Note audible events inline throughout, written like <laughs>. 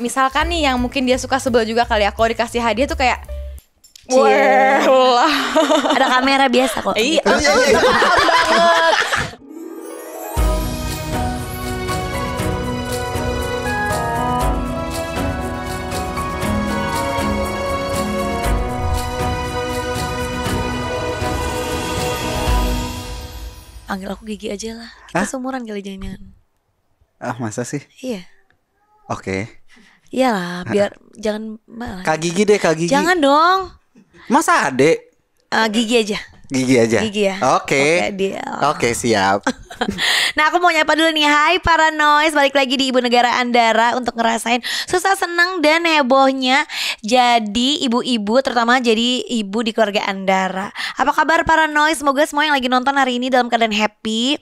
misalkan nih yang mungkin dia suka sebel juga kali ya kalau dikasih hadiah tuh kayak Wah, <laughs> ada kamera biasa kok. Iya, gitu. banget. Oh, iya. <laughs> panggil aku Gigi aja lah. Kita Hah? seumuran kali jangan. Ah, masa sih? Iya. Oke. Okay. Iyalah, biar jangan malah. Kak Gigi deh, Kak Gigi. Jangan dong. Masa adek? Uh, eh, gigi aja. Gigi aja. Gigi ya. Oke. Okay. Oke, okay, siap. <laughs> nah, aku mau nyapa dulu nih. Hai para noise, balik lagi di Ibu Negara Andara untuk ngerasain susah seneng dan hebohnya jadi ibu-ibu terutama jadi ibu di keluarga Andara. Apa kabar para noise? Semoga semua yang lagi nonton hari ini dalam keadaan happy.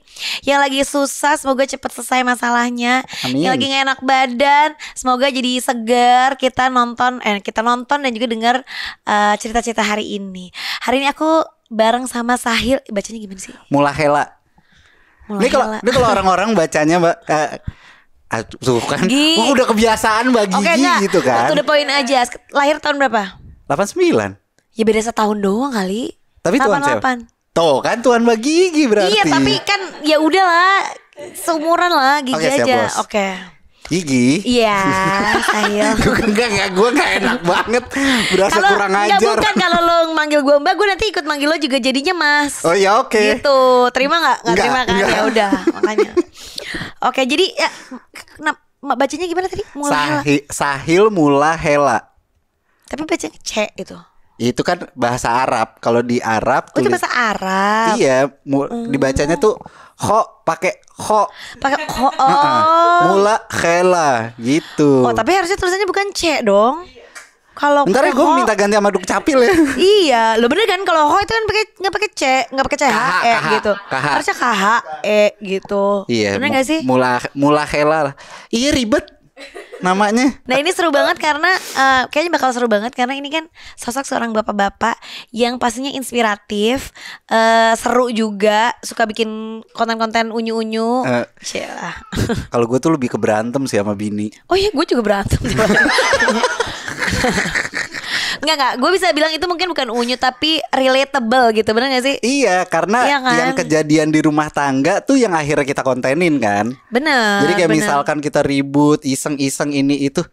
Yang lagi susah semoga cepat selesai masalahnya. Amin. Yang lagi gak enak badan, semoga jadi segar kita nonton eh kita nonton dan juga dengar cerita eh, cerita-cerita hari ini. Hari ini aku bareng sama Sahil eh, bacanya gimana sih? Mulahela. Mulahela. Ini kalau ini kalau orang-orang bacanya mbak uh, tuh kan Gigi. udah kebiasaan bagi okay, nah, gitu kan. Itu udah poin aja. Lahir tahun berapa? 89. Ya beda setahun doang kali. Tapi 88. tuan siapa? Tuh kan tuan bagi Gigi berarti. Iya, tapi kan ya udahlah seumuran lah Gigi okay, aja. Oke. Okay. Gigi. Iya, saya. <laughs> enggak enggak gue gak enak banget. Berasa kalo, kurang ajar. Enggak bukan kalau lo manggil gue Mbak, gue nanti ikut manggil lo juga jadinya Mas. Oh ya oke. Okay. Gitu. Terima gak? Gak, enggak? terima kan? Ya udah, makanya. oke, jadi ya, kenapa bacanya gimana tadi? Mula Sahi, hela. Sahil mula hela. Tapi bacanya C itu. Itu kan bahasa Arab. Kalau di Arab oh, itu bahasa Arab. Iya, mu, oh. dibacanya tuh kho pakai ho pakai <laughs> ho oh. mula khela gitu oh tapi harusnya tulisannya bukan c dong kalau ntar ya gue minta ganti sama duk capil ya <laughs> iya lo bener kan kalau ho itu kan pakai nggak pakai c nggak pakai c h e gitu harusnya k h e gitu iya bener nggak sih mula mula khela iya ribet namanya. Nah ini seru banget karena uh, kayaknya bakal seru banget karena ini kan sosok seorang bapak-bapak yang pastinya inspiratif, uh, seru juga, suka bikin konten-konten unyu-unyu. Uh, <laughs> Kalau gue tuh lebih ke berantem sih sama bini. Oh iya, gue juga berantem. <laughs> Enggak enggak, gue bisa bilang itu mungkin bukan unyu tapi relatable gitu, benar gak sih? Iya, karena iya kan? yang kejadian di rumah tangga tuh yang akhirnya kita kontenin kan. Benar. Jadi kayak bener. misalkan kita ribut, iseng-iseng ini itu,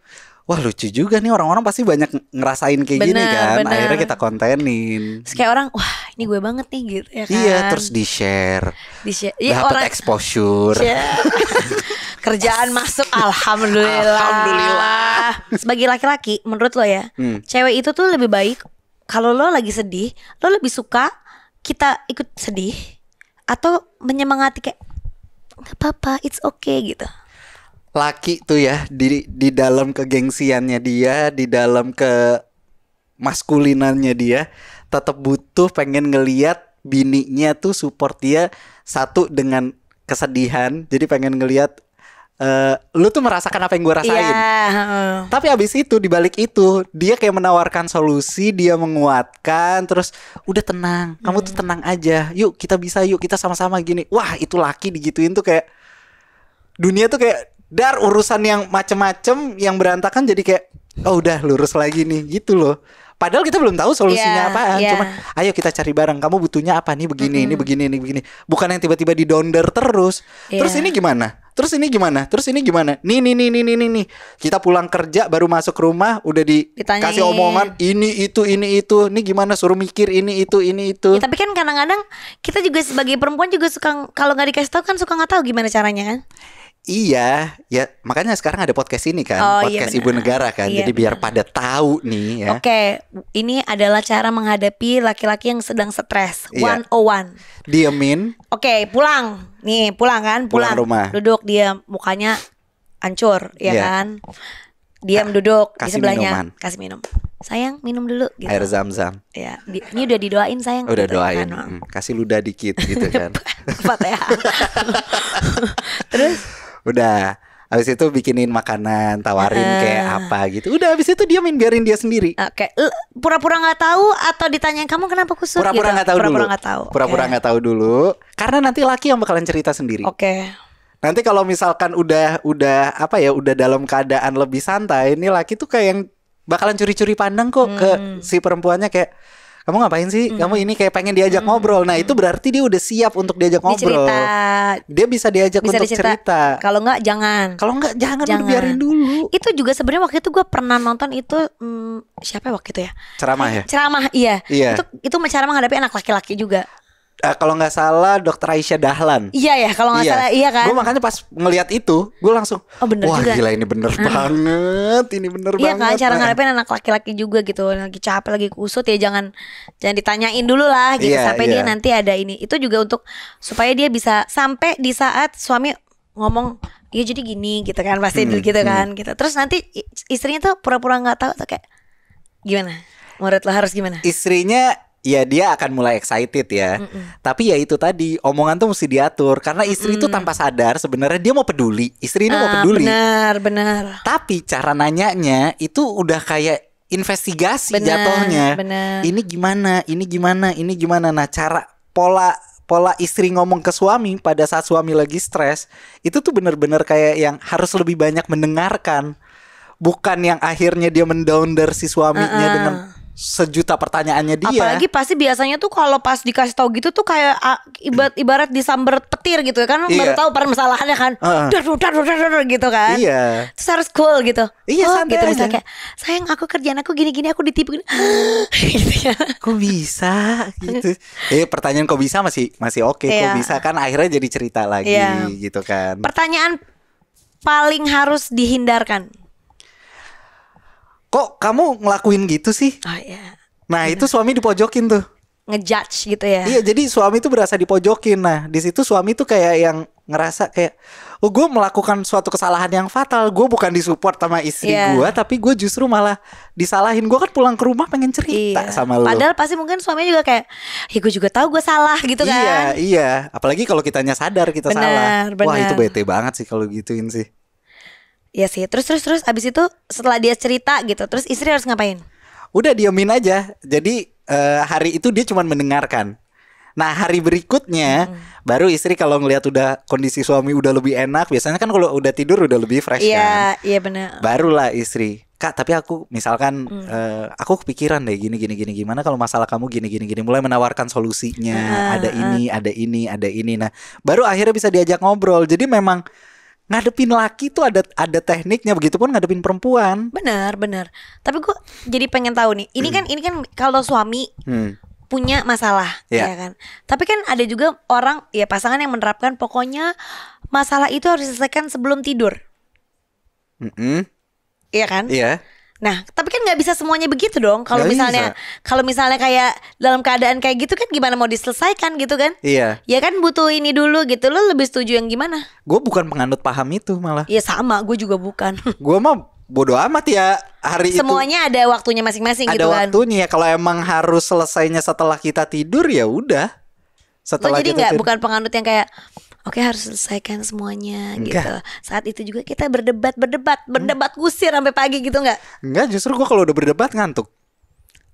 wah lucu juga nih orang-orang pasti banyak ngerasain kayak bener, gini kan bener. akhirnya kita kontenin terus kayak orang wah ini gue banget nih gitu ya iya, kan iya terus di share di share ya, dapat exposure kerjaan masuk alhamdulillah alhamdulillah sebagai laki-laki menurut lo ya hmm. cewek itu tuh lebih baik kalau lo lagi sedih lo lebih suka kita ikut sedih atau menyemangati kayak nggak apa-apa it's okay gitu laki tuh ya di di dalam kegengsiannya dia di dalam ke maskulinannya dia tetap butuh pengen ngeliat bininya tuh support dia satu dengan kesedihan jadi pengen ngeliat uh, lu tuh merasakan apa yang gue rasain. Yeah. Iya, Tapi abis itu dibalik itu dia kayak menawarkan solusi, dia menguatkan, terus udah tenang, kamu tuh hmm. tenang aja. Yuk kita bisa, yuk kita sama-sama gini. Wah itu laki digituin tuh kayak dunia tuh kayak dar urusan yang macem-macem yang berantakan jadi kayak oh udah lurus lagi nih gitu loh. Padahal kita belum tahu solusinya yeah, apaan, yeah. cuman ayo kita cari bareng. Kamu butuhnya apa nih begini, mm -hmm. ini begini, ini begini. Bukan yang tiba-tiba didonder terus. Yeah. Terus iya. ini gimana? terus ini gimana terus ini gimana nih nih nih nih nih nih nih kita pulang kerja baru masuk rumah udah dikasih omongan ini itu ini itu nih gimana suruh mikir ini itu ini itu ya, tapi kan kadang-kadang kita juga sebagai perempuan juga suka kalau nggak dikasih tahu kan suka nggak tahu gimana caranya kan Iya, ya makanya sekarang ada podcast ini kan, oh, iya, podcast iya Ibu Negara kan. Iya, Jadi biar biar pada tahu nih ya. Oke, ini adalah cara menghadapi laki-laki yang sedang stres. One Iya. 101. Diemin. Oke, pulang. Nih, pulang kan? Pulang, pulang rumah. Duduk dia mukanya hancur, ya iya. kan? Diam duduk Kasih di sebelahnya. Minuman. Kasih minum. Sayang, minum dulu gitu. Air zam-zam. Ya, di, ini udah didoain sayang. Udah gitu, kan? doain. Kan? kasih ludah dikit gitu kan. <laughs> ya. <laughs> Terus udah Habis itu bikinin makanan, tawarin uh. kayak apa gitu. Udah habis itu dia main biarin dia sendiri. Oke. Okay. Pura-pura nggak tahu atau ditanyain kamu kenapa kusut Pura-pura nggak gitu? tahu Pura-pura nggak tahu. Pura-pura nggak okay. tahu dulu. Karena nanti laki yang bakalan cerita sendiri. Oke. Okay. Nanti kalau misalkan udah udah apa ya, udah dalam keadaan lebih santai, ini laki tuh kayak yang bakalan curi-curi pandang kok hmm. ke si perempuannya kayak kamu ngapain sih? Hmm. Kamu ini kayak pengen diajak hmm. ngobrol. Nah, itu berarti dia udah siap untuk diajak ngobrol. Dia bisa diajak bisa untuk dicerita. cerita. Kalau enggak jangan. Kalau enggak jangan, jangan. biarin dulu. Itu juga sebenarnya waktu itu gue pernah nonton itu hmm, siapa ya waktu itu ya? Ceramah ya? Ceramah, iya. iya. Itu itu cara menghadapi anak laki-laki juga uh, kalau nggak salah dokter Aisyah Dahlan. Iya ya, kalau nggak iya. salah iya kan. Gue makanya pas ngelihat itu, gue langsung oh, bener wah juga. gila ini bener hmm. banget, ini bener iya, kan, banget. Iya kan, cara nah. anak laki-laki juga gitu, lagi capek, lagi kusut ya jangan jangan ditanyain dulu lah gitu iya, sampai iya. dia nanti ada ini. Itu juga untuk supaya dia bisa sampai di saat suami ngomong ya jadi gini gitu kan pasti hmm, gitu hmm. kan gitu. Terus nanti istrinya tuh pura-pura nggak -pura tahu tuh kayak gimana? Menurut lo harus gimana? Istrinya ya dia akan mulai excited ya. Mm -mm. Tapi ya itu tadi omongan tuh mesti diatur karena istri mm. itu tanpa sadar sebenarnya dia mau peduli, istri ini uh, mau ah, peduli. Benar, benar. Tapi cara nanyanya itu udah kayak investigasi benar, jatuhnya. Benar. Ini gimana? Ini gimana? Ini gimana? Nah, cara pola pola istri ngomong ke suami pada saat suami lagi stres itu tuh bener-bener kayak yang harus lebih banyak mendengarkan bukan yang akhirnya dia mendownder si suaminya uh -uh. dengan sejuta pertanyaannya dia. Apalagi pasti biasanya tuh kalau pas dikasih tahu gitu tuh kayak ah, ibarat ibarat disamber petir gitu kan, kan iya. baru tahu permasalahannya kan. Uh. Dar, dar, dar, dar, gitu kan. Iya. Terus harus cool gitu. Iya oh, santai gitu aja. kayak sayang aku kerjaan aku gini-gini aku ditipu gini. <gasps> Gitu ya. Kok bisa gitu. <laughs> Eh pertanyaan kok bisa masih masih oke okay. iya. kok bisa kan akhirnya jadi cerita lagi iya. gitu kan. Pertanyaan paling harus dihindarkan kok kamu ngelakuin gitu sih? Oh iya. Yeah. Nah, itu suami dipojokin tuh. Ngejudge gitu ya. Iya, jadi suami tuh berasa dipojokin. Nah, di situ suami tuh kayak yang ngerasa kayak oh gue melakukan suatu kesalahan yang fatal gue bukan disupport sama istri yeah. gue tapi gue justru malah disalahin gue kan pulang ke rumah pengen cerita yeah. sama lo padahal pasti mungkin suami juga kayak ya gue juga tahu gue salah gitu iya, kan iya iya apalagi kalau kitanya sadar kita bener, salah bener. wah itu bete banget sih kalau gituin sih Iya sih. Terus terus terus abis itu setelah dia cerita gitu, terus istri harus ngapain? Udah diamin aja. Jadi uh, hari itu dia cuma mendengarkan. Nah hari berikutnya hmm. baru istri kalau ngelihat udah kondisi suami udah lebih enak biasanya kan kalau udah tidur udah lebih fresh ya, kan. Iya iya benar. Barulah istri kak tapi aku misalkan hmm. uh, aku kepikiran deh gini gini gini gimana kalau masalah kamu gini gini gini mulai menawarkan solusinya uh, ada ah. ini ada ini ada ini nah baru akhirnya bisa diajak ngobrol jadi memang ngadepin laki tuh ada ada tekniknya begitu pun ngadepin perempuan. Benar, benar. Tapi gue jadi pengen tahu nih. Ini hmm. kan ini kan kalau suami hmm. punya masalah yeah. ya kan. Tapi kan ada juga orang ya pasangan yang menerapkan pokoknya masalah itu harus diselesaikan sebelum tidur. Mm -hmm. Iya kan? Iya. Yeah. Nah, tapi kan nggak bisa semuanya begitu dong. Kalau misalnya kalau misalnya kayak dalam keadaan kayak gitu kan gimana mau diselesaikan gitu kan? Iya. Ya kan butuh ini dulu gitu. Lo lebih setuju yang gimana? Gue bukan penganut paham itu malah. Iya sama, gue juga bukan. <laughs> gue mah bodo amat ya hari Semuanya itu. ada waktunya masing-masing gitu kan. Ada waktunya. Kalau emang harus selesainya setelah kita tidur ya udah. Setelah Lo jadi nggak bukan penganut yang kayak oke harus selesaikan semuanya gitu. enggak. gitu. Saat itu juga kita berdebat, berdebat, berdebat hmm. gusir sampai pagi gitu nggak? Nggak justru gue kalau udah berdebat ngantuk.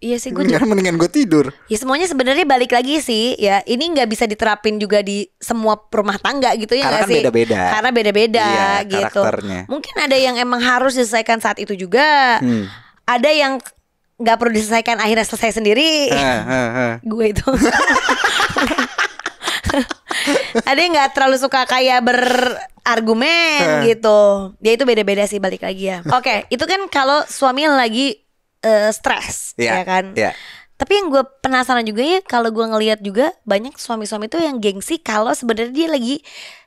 Iya sih gue juga mendingan gue tidur. Ya semuanya sebenarnya balik lagi sih ya. Ini nggak bisa diterapin juga di semua rumah tangga gitu ya Karena kan beda-beda. Karena beda-beda iya, gitu. Karakternya. Mungkin ada yang emang harus diselesaikan saat itu juga. Hmm. Ada yang nggak perlu diselesaikan akhirnya selesai sendiri. Uh, uh, uh. gue itu. <laughs> ada yang nggak terlalu suka kayak berargumen eh. gitu ya itu beda-beda sih balik lagi ya <laughs> oke okay, itu kan kalau suami lagi uh, stres yeah, ya kan yeah. Tapi yang gue penasaran juga ya kalau gue ngelihat juga banyak suami-suami tuh yang gengsi kalau sebenarnya dia lagi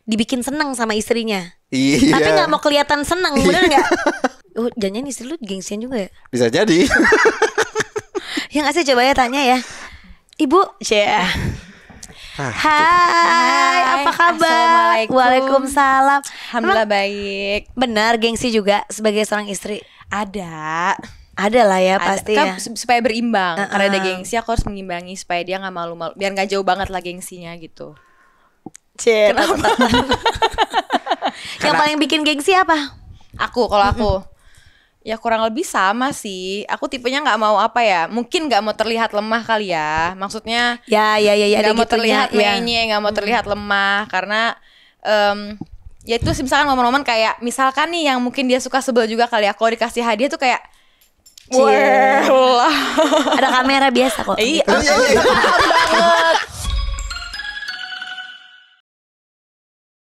dibikin senang sama istrinya. Iya. Tapi nggak mau kelihatan senang, bener iya. nggak? <laughs> oh, jangan istri lu gengsian juga ya? Bisa jadi. <laughs> yang asli coba ya tanya ya. Ibu, ya. Hai, Hai, apa kabar? Assalamualaikum. Waalaikumsalam. Alhamdulillah Emang baik. Benar, gengsi juga sebagai seorang istri. Ada. Ada lah ya pasti kan, ya. supaya berimbang. Uh -uh. Karena ada gengsi, aku harus mengimbangi supaya dia nggak malu-malu. Biar nggak jauh banget lah gengsinya gitu. Cie, Kenapa? <laughs> Yang paling bikin gengsi apa? Aku, kalau aku. Ya kurang lebih sama sih. Aku tipenya nggak mau apa ya? Mungkin nggak mau terlihat lemah kali ya. Maksudnya ya ya ya, ya gak mau terlihat ya. nggak mau hmm. terlihat lemah karena um, ya itu misalkan momen-momen kayak misalkan nih yang mungkin dia suka sebel juga kali ya. Kalau dikasih hadiah tuh kayak Wah, ada kamera biasa kok. Iya, gitu. banget.